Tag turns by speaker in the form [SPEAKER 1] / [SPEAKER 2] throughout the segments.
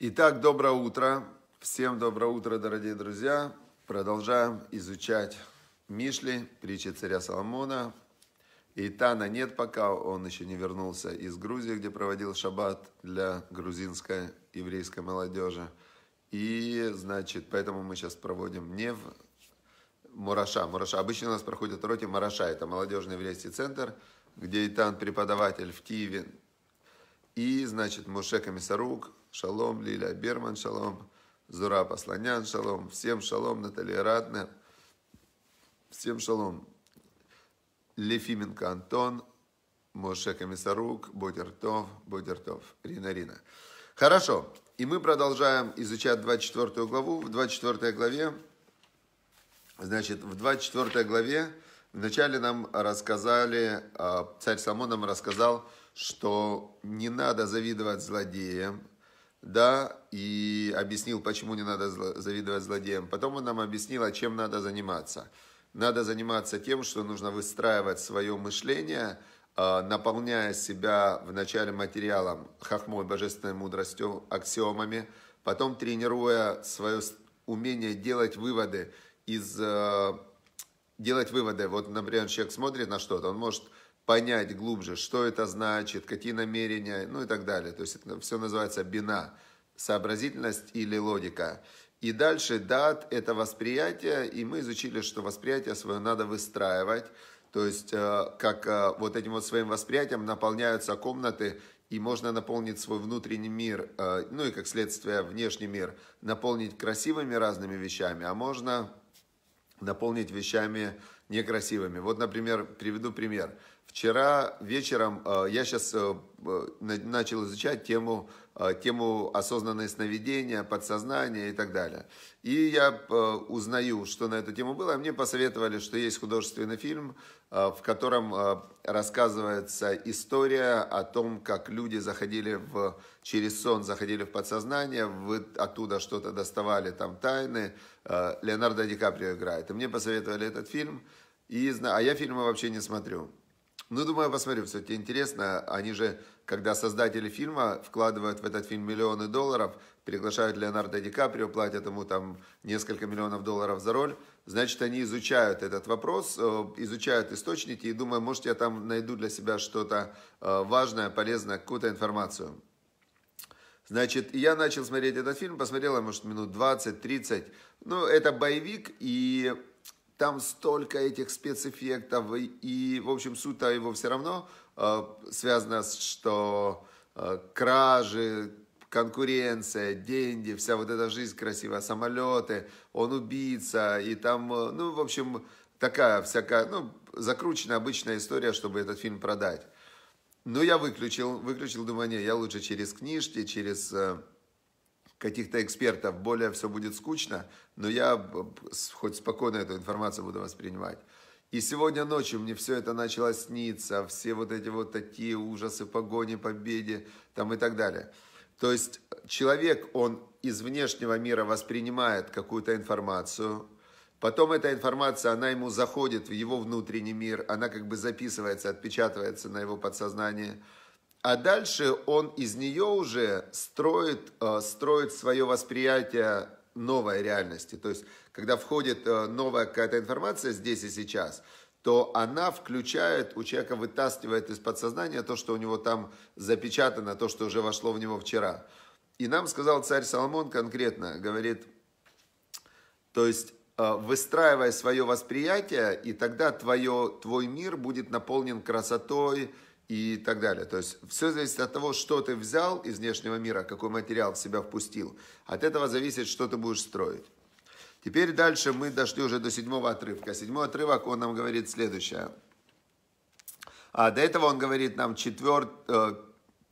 [SPEAKER 1] Итак, доброе утро. Всем доброе утро, дорогие друзья. Продолжаем изучать Мишли, притчи царя Соломона. И Тана нет пока, он еще не вернулся из Грузии, где проводил шаббат для грузинской еврейской молодежи. И, значит, поэтому мы сейчас проводим не в Мураша. Мураша. Обычно у нас проходят роте Мураша. Это молодежный еврейский центр, где Итан преподаватель в Киеве. И, значит, Мушека Комиссарук, Шалом, Лиля Берман, шалом. Зура Посланян, шалом. Всем шалом, Наталья Ратная. Всем шалом. Лефименко Антон, Моше Комиссарук, Бодертов, Бодертов, Рина Рина. Хорошо, и мы продолжаем изучать 24 главу. В 24 главе, значит, в 24 главе вначале нам рассказали, а, царь Самон нам рассказал, что не надо завидовать злодеям, да, и объяснил, почему не надо завидовать злодеям. Потом он нам объяснил, а чем надо заниматься. Надо заниматься тем, что нужно выстраивать свое мышление, а, наполняя себя вначале материалом хохмой, божественной мудростью, аксиомами, потом тренируя свое умение делать выводы из э, делать выводы. Вот, например, человек смотрит на что-то, он может понять глубже, что это значит, какие намерения, ну и так далее. То есть это все называется бина, сообразительность или логика. И дальше дат – это восприятие, и мы изучили, что восприятие свое надо выстраивать, то есть э, как э, вот этим вот своим восприятием наполняются комнаты, и можно наполнить свой внутренний мир, э, ну и как следствие внешний мир, наполнить красивыми разными вещами, а можно наполнить вещами некрасивыми. Вот, например, приведу пример – Вчера вечером э, я сейчас э, э, начал изучать тему, тему осознанное сновидение, подсознание и так далее. И я узнаю, что на эту тему было. А мне посоветовали, что есть художественный фильм, в котором рассказывается история о том, как люди заходили в, через сон, заходили в подсознание, вы оттуда что-то доставали, там тайны. Леонардо Ди Каприо играет. И мне посоветовали этот фильм. И, а я фильмы вообще не смотрю. Ну, думаю, посмотрю, все-таки интересно. Они же, когда создатели фильма вкладывают в этот фильм миллионы долларов, приглашают Леонардо Ди Каприо, платят ему там несколько миллионов долларов за роль, значит, они изучают этот вопрос, э, изучают источники и думаю, может, я там найду для себя что-то э, важное, полезное, какую-то информацию. Значит, я начал смотреть этот фильм, посмотрел, может, минут 20-30. Ну, это боевик, и там столько этих спецэффектов, и, в общем, суть-то его все равно э, связана с, что э, кражи, конкуренция, деньги, вся вот эта жизнь красивая, самолеты, он убийца, и там, э, ну, в общем, такая всякая, ну, закрученная обычная история, чтобы этот фильм продать. Но я выключил, выключил, думаю, не, я лучше через книжки, через э, каких-то экспертов, более все будет скучно, но я хоть спокойно эту информацию буду воспринимать. И сегодня ночью мне все это начало сниться, все вот эти вот такие ужасы, погони, победе там и так далее. То есть человек, он из внешнего мира воспринимает какую-то информацию, потом эта информация, она ему заходит в его внутренний мир, она как бы записывается, отпечатывается на его подсознание – а дальше он из нее уже строит, э, строит свое восприятие новой реальности. То есть, когда входит э, новая какая-то информация здесь и сейчас, то она включает, у человека вытаскивает из подсознания то, что у него там запечатано, то, что уже вошло в него вчера. И нам сказал царь Соломон конкретно, говорит, то есть э, выстраивая свое восприятие, и тогда твое, твой мир будет наполнен красотой, и так далее. То есть все зависит от того, что ты взял из внешнего мира, какой материал в себя впустил. От этого зависит, что ты будешь строить. Теперь дальше мы дошли уже до седьмого отрывка. Седьмой отрывок, он нам говорит следующее. А до этого он говорит нам четвертый, э,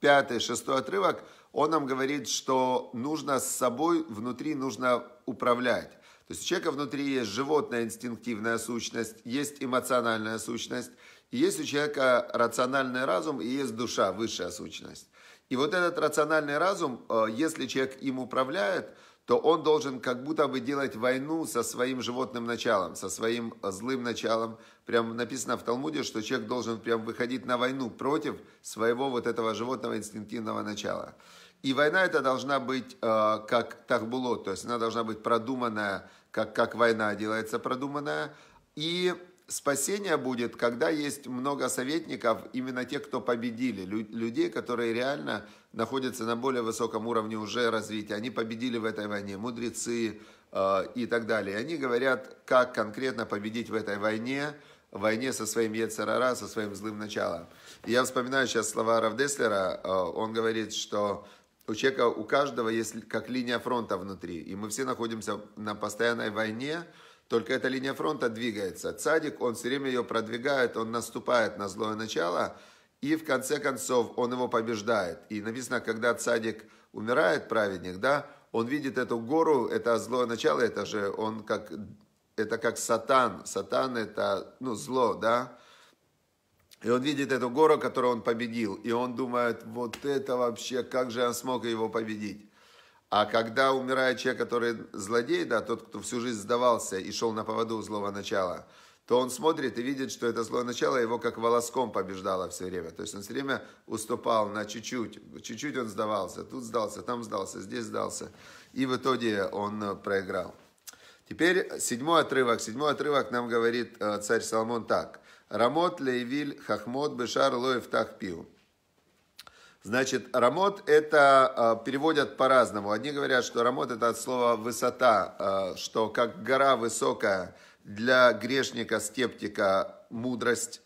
[SPEAKER 1] пятый, шестой отрывок. Он нам говорит, что нужно с собой внутри нужно управлять. То есть у человека внутри есть животная инстинктивная сущность, есть эмоциональная сущность, есть у человека рациональный разум, и есть душа, высшая сущность. И вот этот рациональный разум, э, если человек им управляет, то он должен как будто бы делать войну со своим животным началом, со своим э, злым началом. Прям написано в Талмуде, что человек должен прям выходить на войну против своего вот этого животного инстинктивного начала. И война эта должна быть э, как тахбуло, то есть она должна быть продуманная, как, как война делается продуманная. И Спасение будет, когда есть много советников, именно тех, кто победили, людей, которые реально находятся на более высоком уровне уже развития. Они победили в этой войне, мудрецы э, и так далее. Они говорят, как конкретно победить в этой войне, в войне со своим Ецарара, со своим злым началом. я вспоминаю сейчас слова Равдеслера, э, он говорит, что у человека, у каждого есть как линия фронта внутри, и мы все находимся на постоянной войне, только эта линия фронта двигается. Цадик, он все время ее продвигает, он наступает на злое начало, и в конце концов он его побеждает. И написано, когда цадик умирает, праведник, да, он видит эту гору, это злое начало, это же он как, это как сатан. Сатан это, ну, зло, да. И он видит эту гору, которую он победил, и он думает, вот это вообще, как же он смог его победить. А когда умирает человек, который злодей, да, тот, кто всю жизнь сдавался и шел на поводу злого начала, то он смотрит и видит, что это злое начало его как волоском побеждало все время. То есть он все время уступал на чуть-чуть. Чуть-чуть он сдавался, тут сдался, там сдался, здесь сдался. И в итоге он э, проиграл. Теперь седьмой отрывок. Седьмой отрывок нам говорит э, царь Соломон так. Рамот лейвиль хахмот бешар лоев так пиу. Значит, рамот это э, переводят по-разному. Одни говорят, что рамот это от слова высота, э, что как гора высокая для грешника, скептика мудрость.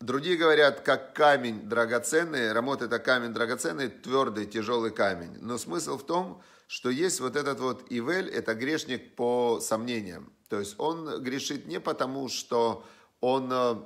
[SPEAKER 1] Другие говорят, как камень драгоценный. Рамот это камень драгоценный, твердый, тяжелый камень. Но смысл в том, что есть вот этот вот Ивель, это грешник по сомнениям. То есть он грешит не потому, что он, а,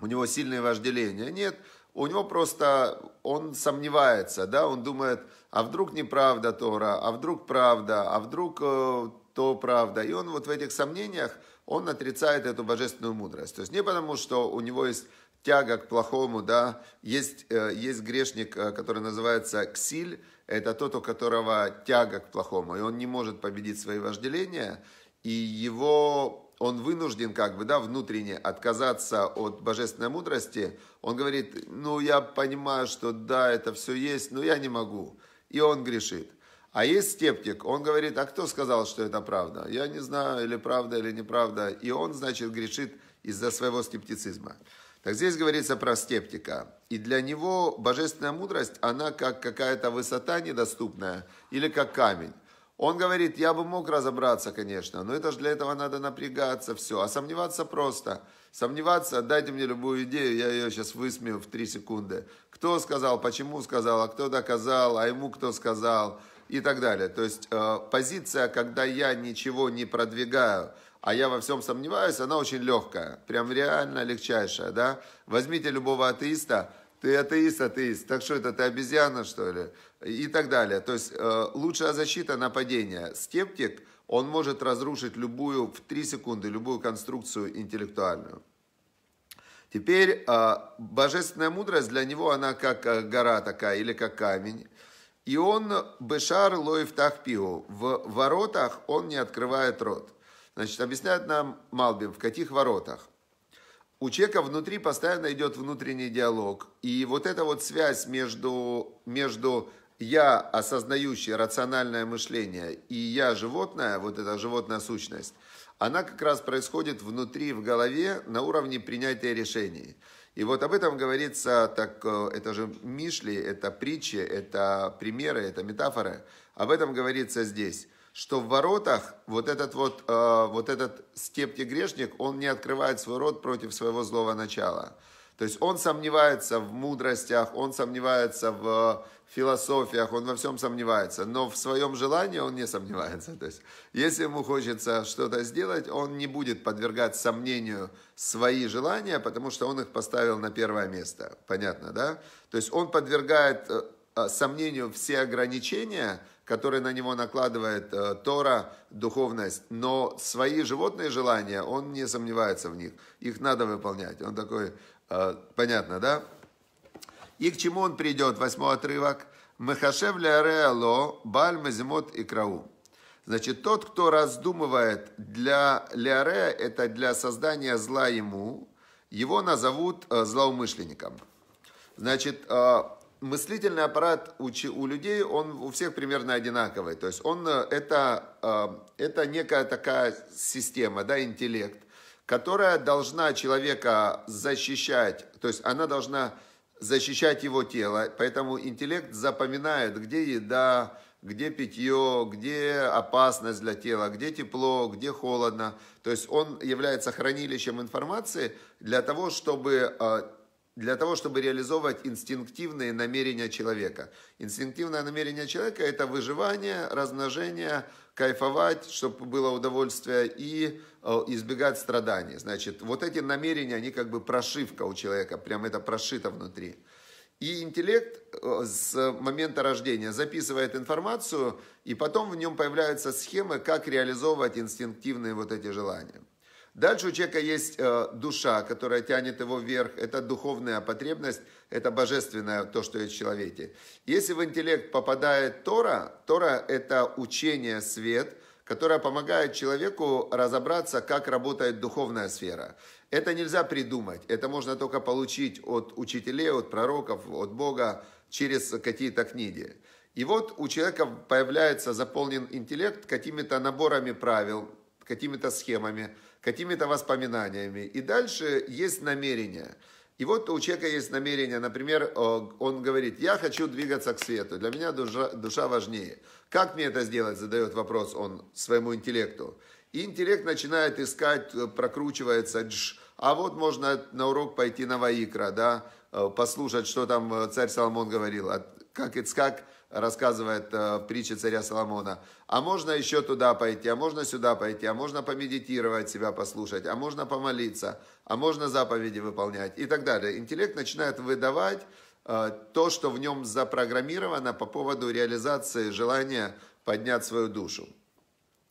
[SPEAKER 1] у него сильное вожделение. Нет, у него просто, он сомневается, да, он думает, а вдруг неправда Тора, а вдруг правда, а вдруг э, то правда. И он вот в этих сомнениях, он отрицает эту божественную мудрость. То есть не потому, что у него есть тяга к плохому, да, есть, э, есть грешник, э, который называется ксиль, это тот, у которого тяга к плохому, и он не может победить свои вожделения, и его он вынужден как бы, да, внутренне отказаться от божественной мудрости. Он говорит, ну, я понимаю, что да, это все есть, но я не могу. И он грешит. А есть скептик, он говорит, а кто сказал, что это правда? Я не знаю, или правда, или неправда. И он, значит, грешит из-за своего скептицизма. Так здесь говорится про скептика. И для него божественная мудрость, она как какая-то высота недоступная или как камень. Он говорит, я бы мог разобраться, конечно, но это же для этого надо напрягаться, все. А сомневаться просто. Сомневаться, дайте мне любую идею, я ее сейчас высмею в три секунды. Кто сказал, почему сказал, а кто доказал, а ему кто сказал и так далее. То есть э, позиция, когда я ничего не продвигаю, а я во всем сомневаюсь, она очень легкая, прям реально легчайшая, да. Возьмите любого атеиста, ты атеист, атеист, так что это, ты обезьяна, что ли? И так далее. То есть э, лучшая защита нападения. Скептик, он может разрушить любую, в три секунды, любую конструкцию интеллектуальную. Теперь э, божественная мудрость для него, она как э, гора такая или как камень. И он Бешар Лоев Тахпиу. В воротах он не открывает рот. Значит, объясняет нам Малбим, в каких воротах у человека внутри постоянно идет внутренний диалог. И вот эта вот связь между, между я, осознающий рациональное мышление, и я, животное, вот эта животная сущность, она как раз происходит внутри, в голове, на уровне принятия решений. И вот об этом говорится, так э, это же Мишли, это притчи, это примеры, это метафоры. Об этом говорится здесь что в воротах вот этот вот, э, вот этот скептик-грешник, он не открывает свой рот против своего злого начала. То есть он сомневается в мудростях, он сомневается в э, философиях, он во всем сомневается, но в своем желании он не сомневается. То есть если ему хочется что-то сделать, он не будет подвергать сомнению свои желания, потому что он их поставил на первое место. Понятно, да? То есть он подвергает э, э, сомнению все ограничения – который на него накладывает э, Тора, духовность. Но свои животные желания, он не сомневается в них. Их надо выполнять. Он такой, э, понятно, да? И к чему он придет? Восьмой отрывок. Мехашев леареало баль мазимот и крау. Значит, тот, кто раздумывает для леарея, это для создания зла ему, его назовут э, злоумышленником. Значит, э, мыслительный аппарат у, у людей, он у всех примерно одинаковый. То есть он, э, это, э, это некая такая система, да, интеллект, которая должна человека защищать, то есть она должна защищать его тело, поэтому интеллект запоминает, где еда, где питье, где опасность для тела, где тепло, где холодно. То есть он является хранилищем информации для того, чтобы э, для того, чтобы реализовывать инстинктивные намерения человека. Инстинктивное намерение человека – это выживание, размножение, кайфовать, чтобы было удовольствие и э, избегать страданий. Значит, вот эти намерения, они как бы прошивка у человека, прям это прошито внутри. И интеллект э, с момента рождения записывает информацию, и потом в нем появляются схемы, как реализовывать инстинктивные вот эти желания. Дальше у человека есть э, душа, которая тянет его вверх. Это духовная потребность, это божественное то, что есть в человеке. Если в интеллект попадает Тора, Тора – это учение, свет, которое помогает человеку разобраться, как работает духовная сфера. Это нельзя придумать, это можно только получить от учителей, от пророков, от Бога через какие-то книги. И вот у человека появляется заполнен интеллект какими-то наборами правил, какими-то схемами – какими-то воспоминаниями. И дальше есть намерение. И вот у человека есть намерение, например, э, он говорит, я хочу двигаться к свету, для меня душа, душа важнее. Как мне это сделать, задает вопрос он своему интеллекту. И интеллект начинает искать, э, прокручивается, дж, а вот можно на урок пойти на Ваикра, да, э, послушать, что там царь Соломон говорил, как Ицкак рассказывает э, в притче царя Соломона. А можно еще туда пойти, а можно сюда пойти, а можно помедитировать, себя послушать, а можно помолиться, а можно заповеди выполнять и так далее. Интеллект начинает выдавать э, то, что в нем запрограммировано по поводу реализации желания поднять свою душу.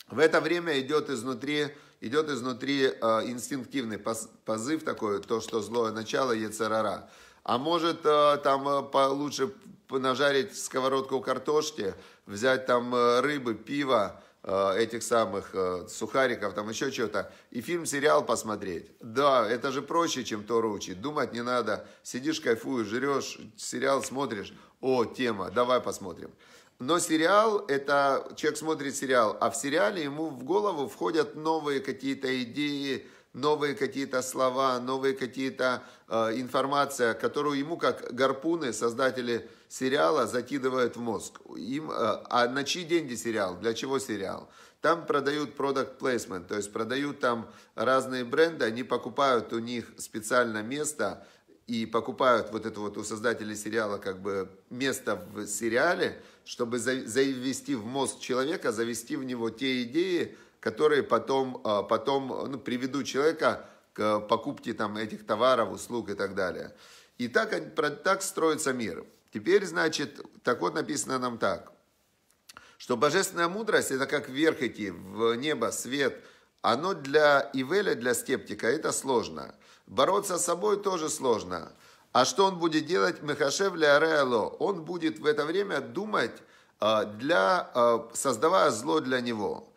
[SPEAKER 1] В это время идет изнутри, идет изнутри э, инстинктивный позыв такой, то, что злое начало, Ецерара. А может, э, там лучше нажарить сковородку картошки, взять там э, рыбы, пиво, э, этих самых э, сухариков, там еще что-то, и фильм, сериал посмотреть. Да, это же проще, чем то ручить. Думать не надо. Сидишь, кайфуешь, жрешь, сериал смотришь. О, тема, давай посмотрим. Но сериал, это человек смотрит сериал, а в сериале ему в голову входят новые какие-то идеи, новые какие-то слова, новые какие-то э, информация, которую ему как гарпуны, создатели сериала, закидывают в мозг. Им, э, а на чьи деньги сериал? Для чего сериал? Там продают product placement, то есть продают там разные бренды, они покупают у них специально место и покупают вот это вот у создателей сериала как бы место в сериале, чтобы завести в мозг человека, завести в него те идеи, которые потом, а, потом ну, приведут человека к покупке там, этих товаров, услуг и так далее. И так, так строится мир. Теперь, значит, так вот написано нам так, что божественная мудрость, это как вверх идти, в небо, свет, оно для Ивеля, для скептика, это сложно. Бороться с собой тоже сложно. А что он будет делать? Мехашев Леареало. Он будет в это время думать, а, для, а, создавая зло для него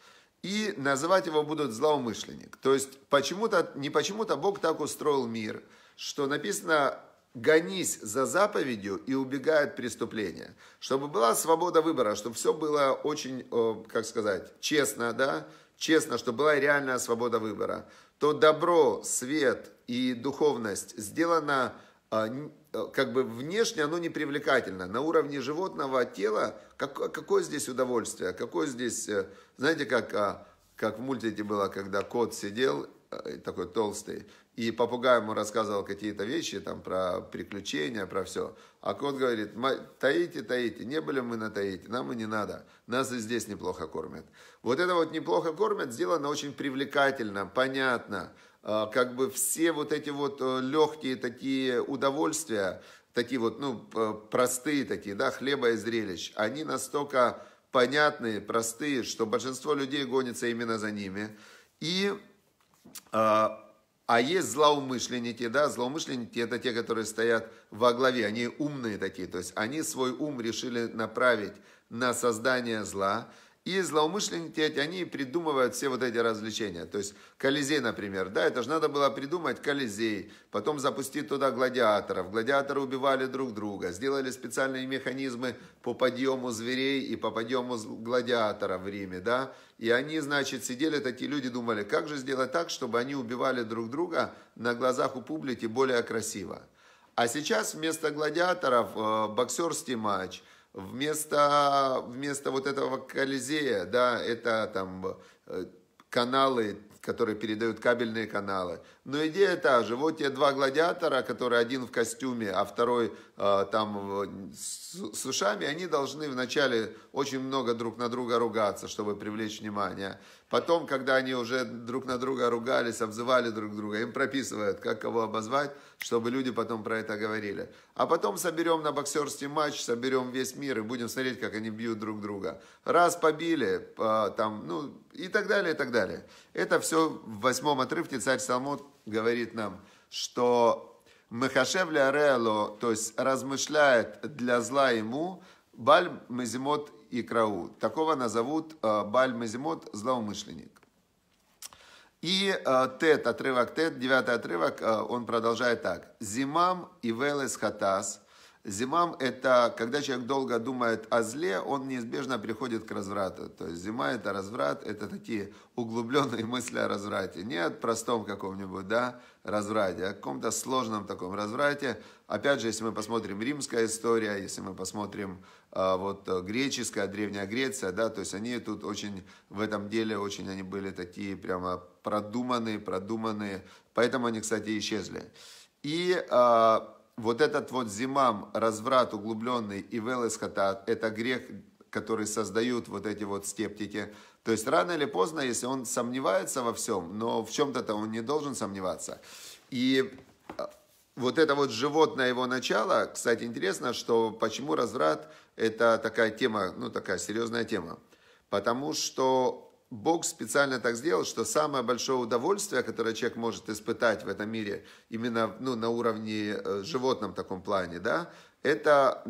[SPEAKER 1] и называть его будут злоумышленник. То есть почему-то, не почему-то Бог так устроил мир, что написано «гонись за заповедью и убегай от преступления», чтобы была свобода выбора, чтобы все было очень, э, как сказать, честно, да, честно, чтобы была реальная свобода выбора, то добро, свет и духовность сделано а, а, как бы внешне оно не привлекательно. На уровне животного тела, как, какое здесь удовольствие, какое здесь, э, знаете, как, а, как в мультике было, когда кот сидел, э, такой толстый, и попугай ему рассказывал какие-то вещи там про приключения, про все. А кот говорит, Таите, Таите, не были мы на Таите, нам и не надо. Нас и здесь неплохо кормят. Вот это вот неплохо кормят сделано очень привлекательно, понятно. А, как бы все вот эти вот э, легкие такие удовольствия, такие вот, ну, простые такие, да, хлеба и зрелищ, они настолько понятные, простые, что большинство людей гонится именно за ними. И, а, а есть злоумышленники, да, злоумышленники это те, которые стоят во главе, они умные такие, то есть они свой ум решили направить на создание зла, и злоумышленники эти, они придумывают все вот эти развлечения. То есть Колизей, например, да, это же надо было придумать Колизей, потом запустить туда гладиаторов. Гладиаторы убивали друг друга, сделали специальные механизмы по подъему зверей и по подъему гладиаторов в Риме, да. И они, значит, сидели, такие люди думали, как же сделать так, чтобы они убивали друг друга на глазах у публики более красиво. А сейчас вместо гладиаторов э, боксерский матч – Вместо, вместо вот этого Колизея, да, это там э, каналы, которые передают кабельные каналы. Но идея та же. Вот те два гладиатора, которые один в костюме, а второй э, там э, с, с ушами, они должны вначале очень много друг на друга ругаться, чтобы привлечь внимание. Потом, когда они уже друг на друга ругались, обзывали друг друга, им прописывают, как кого обозвать, чтобы люди потом про это говорили. А потом соберем на боксерский матч, соберем весь мир и будем смотреть, как они бьют друг друга. Раз побили, э, там, ну и так далее, и так далее. Это все в восьмом отрывке царь Салмот говорит нам, что Мехашевля Рело, то есть размышляет для зла ему, Баль Мезимот и Крау. Такого назовут э, Баль Мезимот, злоумышленник. И э, Тет, отрывок Тет, девятый отрывок, э, он продолжает так. Зимам и Велес Хатас – Зимам – это когда человек долго думает о зле, он неизбежно приходит к разврату. То есть зима – это разврат, это такие углубленные мысли о разврате. Не о простом каком-нибудь да, разврате, а о каком-то сложном таком разврате. Опять же, если мы посмотрим римская история, если мы посмотрим а, вот э, греческая, древняя Греция, да, то есть они тут очень, в этом деле очень они были такие прямо продуманные, продуманные, поэтому они, кстати, исчезли. И а, вот этот вот зимам, разврат углубленный и велэсхата, это грех, который создают вот эти вот скептики. То есть рано или поздно, если он сомневается во всем, но в чем-то-то он не должен сомневаться. И а, вот это вот животное его начало, кстати, интересно, что почему разврат – это такая тема, ну такая серьезная тема. Потому что Бог специально так сделал, что самое большое удовольствие, которое человек может испытать в этом мире, именно ну, на уровне э, животном таком плане, да, это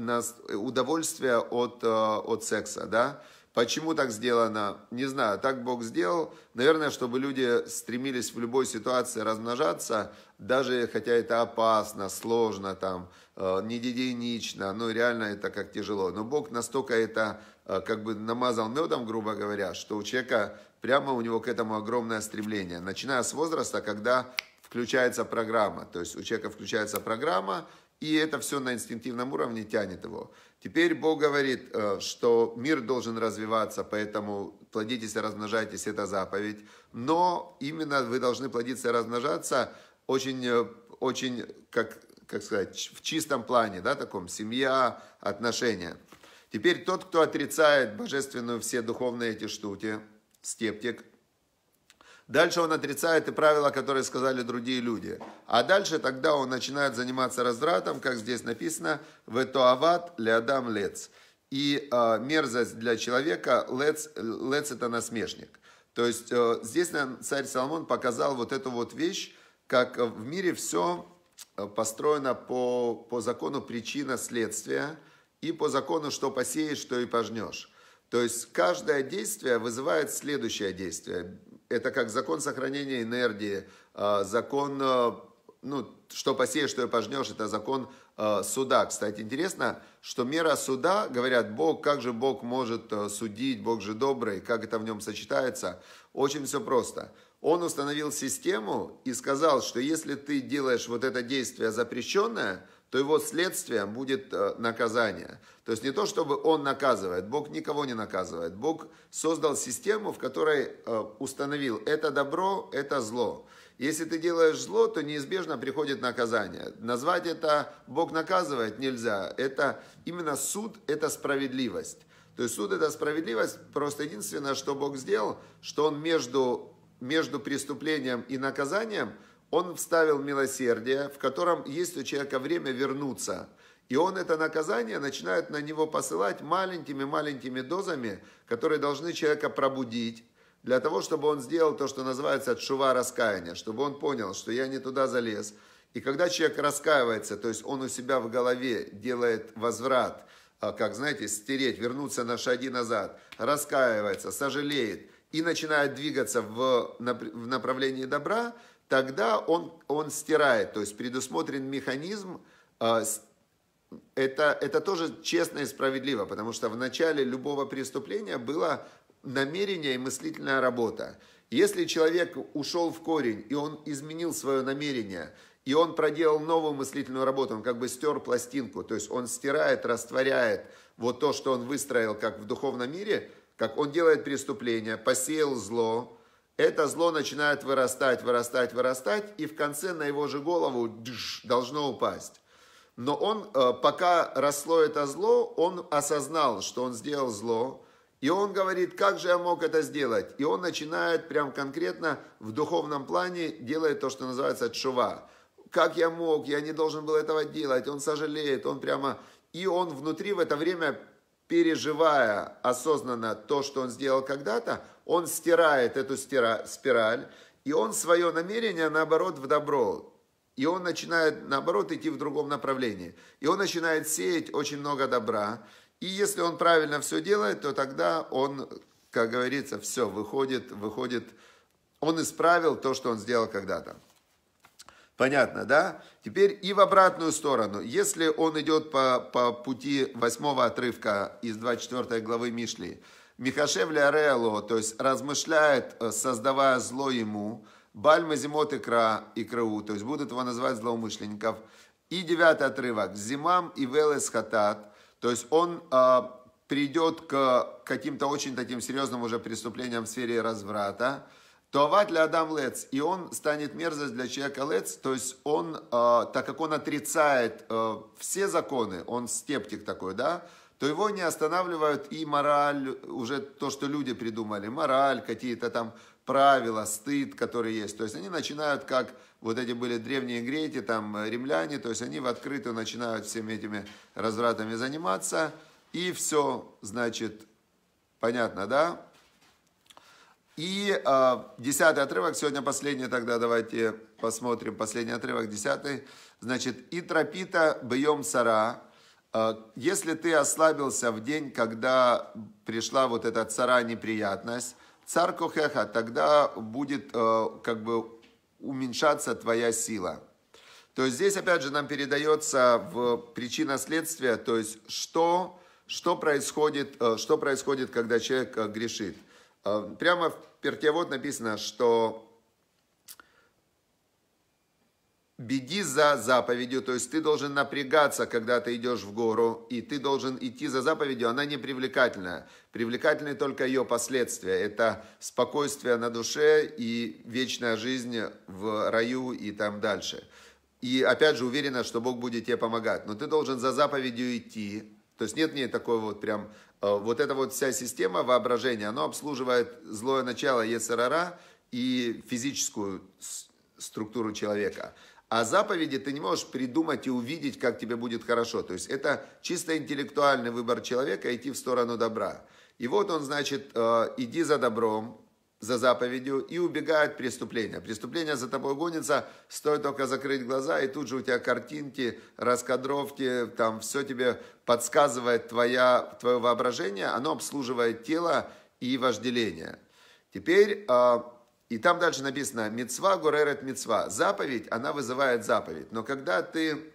[SPEAKER 1] удовольствие от, э, от секса, да. Почему так сделано? Не знаю. Так Бог сделал. Наверное, чтобы люди стремились в любой ситуации размножаться, даже хотя это опасно, сложно, там, э, не недединично, ну реально это как тяжело. Но Бог настолько это Э, как бы намазал медом, грубо говоря, что у человека прямо у него к этому огромное стремление. Начиная с возраста, когда включается программа, то есть у человека включается программа, и это все на инстинктивном уровне тянет его. Теперь Бог говорит, э, что мир должен развиваться, поэтому плодитесь и размножайтесь, это заповедь. Но именно вы должны плодиться и размножаться очень, э, очень как, как сказать, в чистом плане, да, таком, семья, отношения. Теперь тот, кто отрицает божественную все духовные эти штуки, скептик, Дальше он отрицает и правила, которые сказали другие люди. А дальше тогда он начинает заниматься раздратом, как здесь написано, в ават «Ветоават адам лец». И э, мерзость для человека, лец, лец это насмешник. То есть э, здесь нам царь Соломон показал вот эту вот вещь, как в мире все э, построено по, по закону причина-следствия – и по закону, что посеешь, что и пожнешь. То есть каждое действие вызывает следующее действие. Это как закон сохранения энергии, а, закон, а, ну, что посеешь, что и пожнешь, это закон а, суда. Кстати, интересно, что мера суда, говорят, Бог, как же Бог может судить, Бог же добрый, как это в нем сочетается. Очень все просто. Он установил систему и сказал, что если ты делаешь вот это действие запрещенное – то его следствием будет э, наказание. То есть не то, чтобы он наказывает, Бог никого не наказывает. Бог создал систему, в которой э, установил это добро, это зло. Если ты делаешь зло, то неизбежно приходит наказание. Назвать это Бог наказывает нельзя. Это именно суд, это справедливость. То есть суд это справедливость, просто единственное, что Бог сделал, что он между, между преступлением и наказанием – он вставил милосердие, в котором есть у человека время вернуться. И он это наказание начинает на него посылать маленькими-маленькими дозами, которые должны человека пробудить, для того, чтобы он сделал то, что называется от раскаяния, чтобы он понял, что я не туда залез. И когда человек раскаивается, то есть он у себя в голове делает возврат, а, как, знаете, стереть, вернуться на шаги назад, раскаивается, сожалеет и начинает двигаться в направлении добра – тогда он, он стирает. То есть предусмотрен механизм, а, это, это тоже честно и справедливо, потому что в начале любого преступления было намерение и мыслительная работа. Если человек ушел в корень, и он изменил свое намерение, и он проделал новую мыслительную работу, он как бы стер пластинку, то есть он стирает, растворяет вот то, что он выстроил как в духовном мире, как он делает преступление, посеял зло, это зло начинает вырастать, вырастать, вырастать, и в конце на его же голову дж, должно упасть. Но он, э, пока росло это зло, он осознал, что он сделал зло, и он говорит, как же я мог это сделать? И он начинает прям конкретно в духовном плане делать то, что называется чува. Как я мог? Я не должен был этого делать. Он сожалеет, он прямо... И он внутри в это время, переживая осознанно то, что он сделал когда-то, он стирает эту стира, спираль, и он свое намерение, наоборот, в добро. И он начинает, наоборот, идти в другом направлении. И он начинает сеять очень много добра. И если он правильно все делает, то тогда он, как говорится, все, выходит, выходит, он исправил то, что он сделал когда-то. Понятно, да? Теперь и в обратную сторону. Если он идет по, по пути восьмого отрывка из 24 главы Мишли, Михашевли Ареало, то есть размышляет, э, создавая зло ему, бальмы зимот и крау, то есть будут его называть злоумышленников. И девятый отрывок. Зимам и велес хатат, то есть он э, а, придет к каким-то очень таким серьезным уже преступлениям в сфере разврата. Туават ли Адам Лец, и он станет мерзость для человека Лец, то есть он, э, так как он отрицает э, все законы, он стептик такой, да, то его не останавливают и мораль, уже то, что люди придумали, мораль, какие-то там правила, стыд, которые есть. То есть они начинают, как вот эти были древние греки, там э, римляне, то есть они в открытую начинают всеми этими развратами заниматься, и все, значит, понятно, да? И э, десятый отрывок, сегодня последний, тогда давайте посмотрим, последний отрывок, десятый. Значит, «И тропита бьем сара, а, если ты ослабился в день, когда пришла вот эта цара неприятность, цар Кохеха, тогда будет э, как бы уменьшаться твоя сила. То есть здесь опять же нам передается в причина следствия, то есть что, что, происходит, э, что происходит, когда человек э, грешит. Прямо в перке вот написано, что беги за заповедью, то есть ты должен напрягаться, когда ты идешь в гору, и ты должен идти за заповедью, она не привлекательная. Привлекательны только ее последствия. Это спокойствие на душе и вечная жизнь в раю и там дальше. И опять же уверена, что Бог будет тебе помогать. Но ты должен за заповедью идти. То есть нет мне такой вот прям... Э, вот эта вот вся система воображения, она обслуживает злое начало Ецерара и физическую структуру человека. А заповеди ты не можешь придумать и увидеть, как тебе будет хорошо. То есть это чисто интеллектуальный выбор человека идти в сторону добра. И вот он, значит, э, иди за добром, за заповедью и убегает преступления. Преступление за тобой гонится, стоит только закрыть глаза, и тут же у тебя картинки, раскадровки, там все тебе подсказывает твоя, твое воображение, оно обслуживает тело и вожделение. Теперь э, и там дальше написано «Мецва горерет мецва». Заповедь, она вызывает заповедь. Но когда ты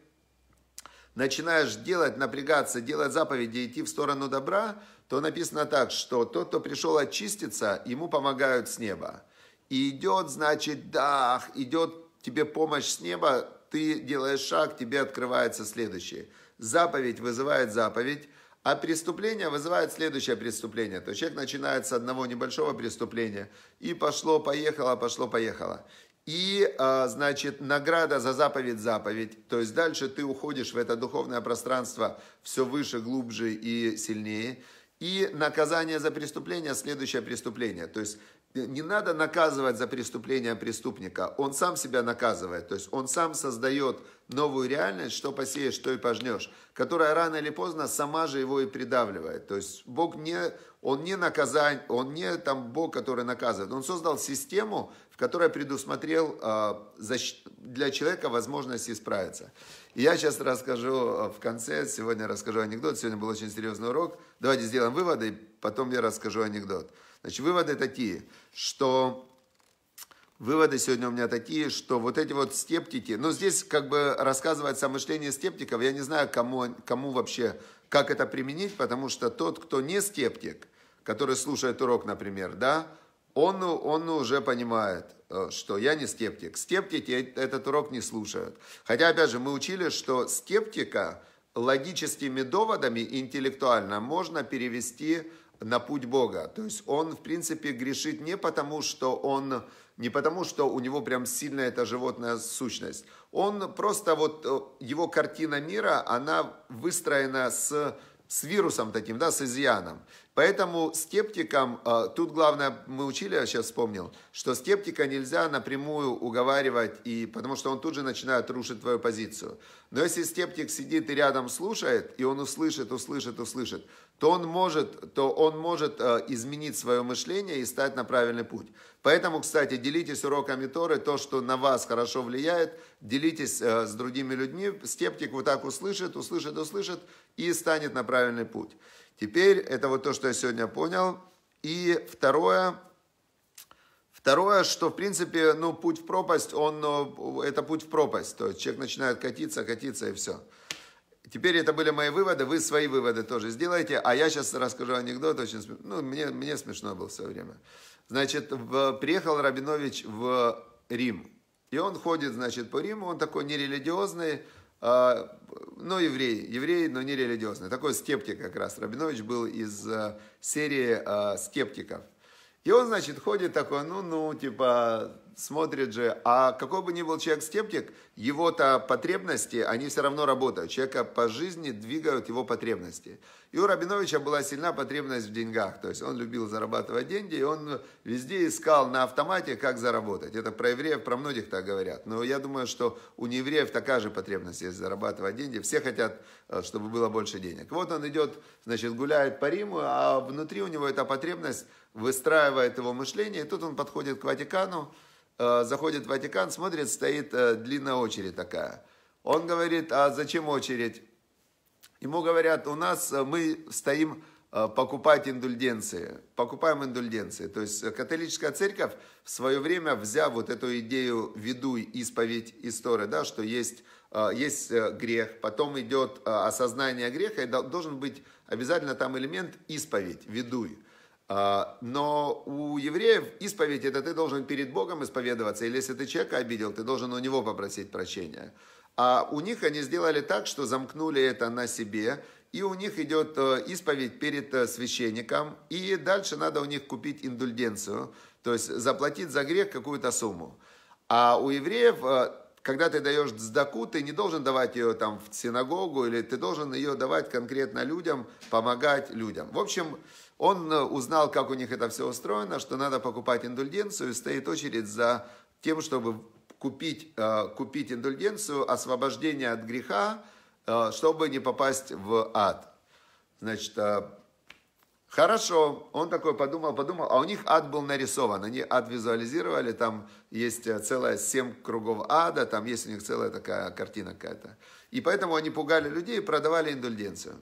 [SPEAKER 1] начинаешь делать, напрягаться, делать заповеди, идти в сторону добра, то написано так, что тот, кто пришел очиститься, ему помогают с неба. И идет, значит, дах, идет тебе помощь с неба, ты делаешь шаг, тебе открывается следующее. Заповедь вызывает заповедь, а преступление вызывает следующее преступление. То есть человек начинает с одного небольшого преступления и пошло, поехало, пошло, поехало. И, а, значит, награда за заповедь заповедь. То есть дальше ты уходишь в это духовное пространство все выше, глубже и сильнее. И наказание за преступление, следующее преступление. То есть э, не надо наказывать за преступление преступника. Он сам себя наказывает. То есть он сам создает новую реальность, что посеешь, что и пожнешь, которая рано или поздно сама же его и придавливает. То есть Бог не он не наказание, он не там Бог, который наказывает. Он создал систему, в которой предусмотрел а, для человека возможность исправиться. я сейчас расскажу а, в конце, сегодня расскажу анекдот. Сегодня был очень серьезный урок. Давайте сделаем выводы, потом я расскажу анекдот. Значит, выводы такие, что Выводы сегодня у меня такие, что вот эти вот скептики, ну здесь как бы рассказывается о мышлении скептиков, я не знаю, кому, кому вообще, как это применить, потому что тот, кто не скептик, который слушает урок, например, да, он, он уже понимает, э, что я не скептик. Скептики этот урок не слушают. Хотя, опять же, мы учили, что скептика логическими доводами интеллектуально можно перевести на путь Бога. То есть он, в принципе, грешит не потому, что он не потому, что у него прям сильная эта животная сущность. Он просто вот, э, его картина мира, она выстроена с с вирусом таким, да, с изъяном. Поэтому скептикам, э, тут главное, мы учили, я сейчас вспомнил, что скептика нельзя напрямую уговаривать, и, потому что он тут же начинает рушить твою позицию. Но если скептик сидит и рядом слушает, и он услышит, услышит, услышит, то он может, то он может э, изменить свое мышление и стать на правильный путь. Поэтому, кстати, делитесь уроками Торы, то, что на вас хорошо влияет, делитесь э, с другими людьми. Скептик вот так услышит, услышит, услышит, и станет на правильный путь. Теперь это вот то, что я сегодня понял. И второе, Второе, что, в принципе, ну, путь в пропасть, он, э, это путь в пропасть. То есть человек начинает катиться, катиться и все. Теперь это были мои выводы, вы свои выводы тоже сделайте. а я сейчас расскажу анекдот, очень смешно. Ну, мне, мне смешно было все время. Значит, в, приехал Рабинович в Рим, и он ходит, значит, по Риму, он такой нерелигиозный, а, но ну, еврей, еврей, но не религиозный. Такой скептик как раз. Рабинович был из э, серии э, скептиков. И он, значит, ходит такой, ну-ну, типа, смотрит же, а какой бы ни был человек скептик, его-то потребности, они все равно работают. Человека по жизни двигают его потребности. И у Рабиновича была сильна потребность в деньгах. То есть он любил зарабатывать деньги, и он везде искал на автомате, как заработать. Это про евреев, про многих так говорят. Но я думаю, что у неевреев такая же потребность есть зарабатывать деньги. Все хотят, э, чтобы было больше денег. Вот он идет, значит, гуляет по Риму, а внутри у него эта потребность выстраивает его мышление. И тут он подходит к Ватикану, Э, заходит в Ватикан, смотрит, стоит э, длинная очередь такая. Он говорит, а зачем очередь? Ему говорят, у нас э, мы стоим покупать индульгенции, покупаем индульгенции. То есть католическая церковь в свое время, взяв вот эту идею веду исповедь истории, да, что есть, есть грех, потом идет осознание греха, и должен быть обязательно там элемент исповедь, ведуй. А, но у евреев исповедь это ты должен перед Богом исповедоваться, или если ты человека обидел, ты должен у него попросить прощения. А у них они сделали так, что замкнули это на себе, и у них идет э, исповедь перед э, священником, и дальше надо у них купить индульгенцию, то есть заплатить за грех какую-то сумму. А у евреев, э, когда ты даешь сдаку, ты не должен давать ее там в синагогу, или ты должен ее давать конкретно людям, помогать людям. В общем, он э, узнал, как у них это все устроено, что надо покупать индульгенцию, и стоит очередь за тем, чтобы купить, э, купить индульгенцию, освобождение от греха, э, чтобы не попасть в ад. Значит, Хорошо, он такой подумал, подумал, а у них ад был нарисован, они ад визуализировали, там есть целая семь кругов ада, там есть у них целая такая картина какая-то. И поэтому они пугали людей и продавали индульгенцию.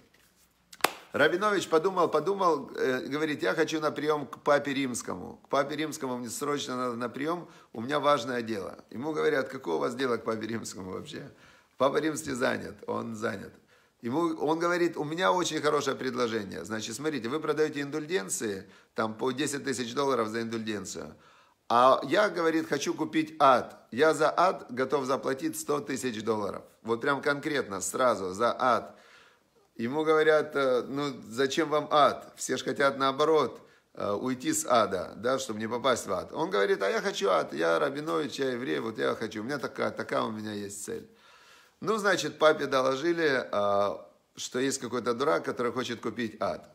[SPEAKER 1] Рабинович подумал, подумал, э, говорит, я хочу на прием к папе римскому. К папе римскому мне срочно надо на прием, у меня важное дело. Ему говорят, какое у вас дело к папе римскому вообще? Папа римский занят, он занят. Ему, он говорит, у меня очень хорошее предложение. Значит, смотрите, вы продаете индульгенции, там по 10 тысяч долларов за индульгенцию. А я, говорит, хочу купить ад. Я за ад готов заплатить 100 тысяч долларов. Вот прям конкретно, сразу, за ад. Ему говорят, э, ну зачем вам ад? Все же хотят наоборот э, уйти с ада, да, чтобы не попасть в ад. Он говорит, а я хочу ад, я Рабинович, я еврей, вот я хочу, у меня такая, такая у меня есть цель. Ну, значит, папе доложили, э, что есть какой-то дурак, который хочет купить ад.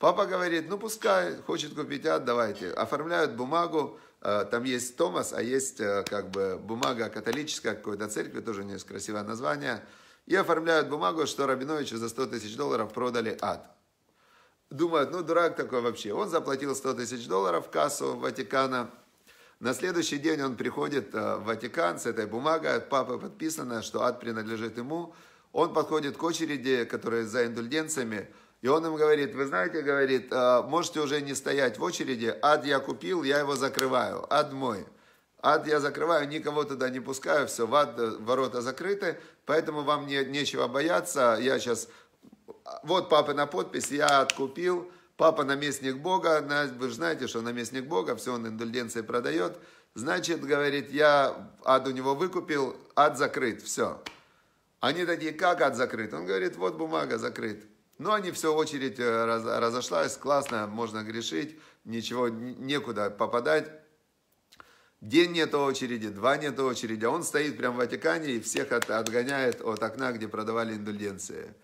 [SPEAKER 1] Папа говорит, ну пускай, хочет купить ад, давайте. Оформляют бумагу, там есть Томас, а есть как бы бумага католическая какой-то церкви, тоже у нее есть красивое название – и оформляют бумагу, что Рабиновичу за 100 тысяч долларов продали ад. Думают, ну дурак такой вообще. Он заплатил 100 тысяч долларов в кассу Ватикана. На следующий день он приходит э, в Ватикан с этой бумагой, от папы подписано, что ад принадлежит ему. Он подходит к очереди, которая за индульгенциями, и он им говорит, вы знаете, говорит, э, можете уже не стоять в очереди, ад я купил, я его закрываю, ад мой. Ад я закрываю, никого туда не пускаю, все, в ад э, ворота закрыты, поэтому вам не, нечего бояться. Я сейчас, вот папа на подпись, я откупил, папа наместник Бога, вы же знаете, что наместник Бога, все он индульгенции продает. Значит, говорит, я ад у него выкупил, ад закрыт, все. Они такие, как ад закрыт? Он говорит, вот бумага закрыт. Но ну, они все, очередь э, разошлась, классно, можно грешить, ничего, некуда попадать. День нет очереди, два нет очереди, а он стоит прямо в Ватикане и всех от, отгоняет от окна, где продавали индульгенции.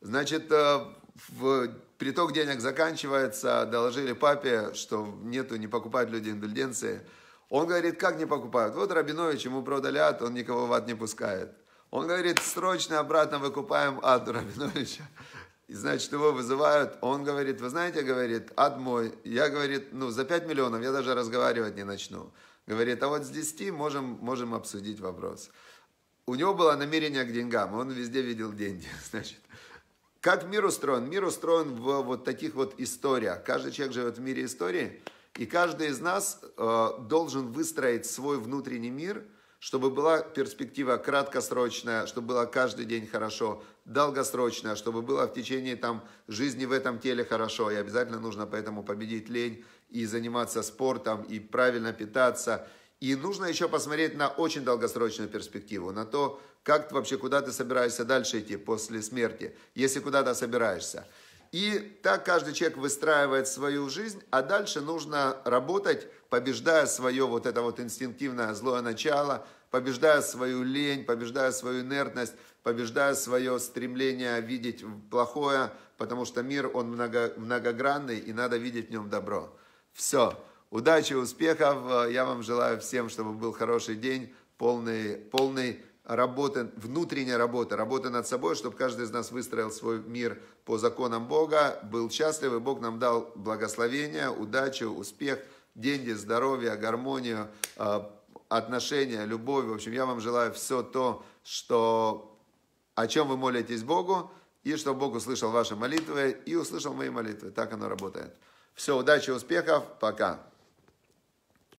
[SPEAKER 1] Значит, э, в, приток денег заканчивается, доложили папе, что нету, не покупают люди индульгенции. Он говорит, как не покупают? Вот Рабинович, ему продали ад, он никого в ад не пускает. Он говорит, срочно обратно выкупаем ад у Рабиновича. И, значит, его вызывают. Он говорит, вы знаете, говорит, ад мой. Я, говорит, ну, за 5 миллионов я даже разговаривать не начну. Говорит, а вот с 10 можем, можем обсудить вопрос. У него было намерение к деньгам, он везде видел деньги. Значит, как мир устроен? Мир устроен в вот таких вот историях. Каждый человек живет в мире истории, и каждый из нас э, должен выстроить свой внутренний мир, чтобы была перспектива краткосрочная, чтобы было каждый день хорошо, долгосрочная, чтобы было в течение там, жизни в этом теле хорошо. И обязательно нужно поэтому победить лень и заниматься спортом, и правильно питаться. И нужно еще посмотреть на очень долгосрочную перспективу, на то, как ты вообще, куда ты собираешься дальше идти после смерти, если куда-то собираешься. И так каждый человек выстраивает свою жизнь, а дальше нужно работать, побеждая свое вот это вот инстинктивное злое начало, побеждая свою лень, побеждая свою инертность, побеждая свое стремление видеть плохое, потому что мир, он много, многогранный, и надо видеть в нем добро. Все. Удачи, успехов. Я вам желаю всем, чтобы был хороший день, полный, полный работы, внутренняя работа, работа над собой, чтобы каждый из нас выстроил свой мир по законам Бога, был счастлив, и Бог нам дал благословение, удачу, успех, деньги, здоровье, гармонию, э, отношения, любовь. В общем, я вам желаю все то, что, о чем вы молитесь Богу, и чтобы Бог услышал ваши молитвы и услышал мои молитвы. Так оно работает. Все, удачи, успехов, пока.